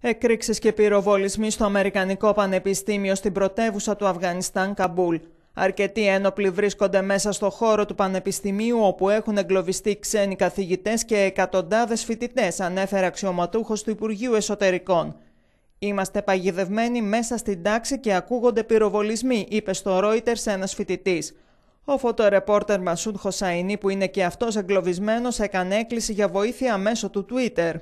Εκρήξεις και πυροβολισμοί στο Αμερικανικό Πανεπιστήμιο στην πρωτεύουσα του Αφγανιστάν, Καμπούλ. Αρκετοί ένοπλοι βρίσκονται μέσα στο χώρο του Πανεπιστημίου όπου έχουν εγκλωβιστεί ξένοι καθηγητές και εκατοντάδες φοιτητές ανέφερε αξιωματούχος του Υπουργείου Εσωτερικών. Είμαστε παγιδευμένοι μέσα στην τάξη και ακούγονται πυροβολισμοί, είπε στο Reuters ένας φοιτητής. Ο φωτορεπόρτερ Μασούντ Χωσαϊνί, που είναι και αυτός εγκλωβισμένος, έκανε έκκληση για βοήθεια μέσω του Twitter.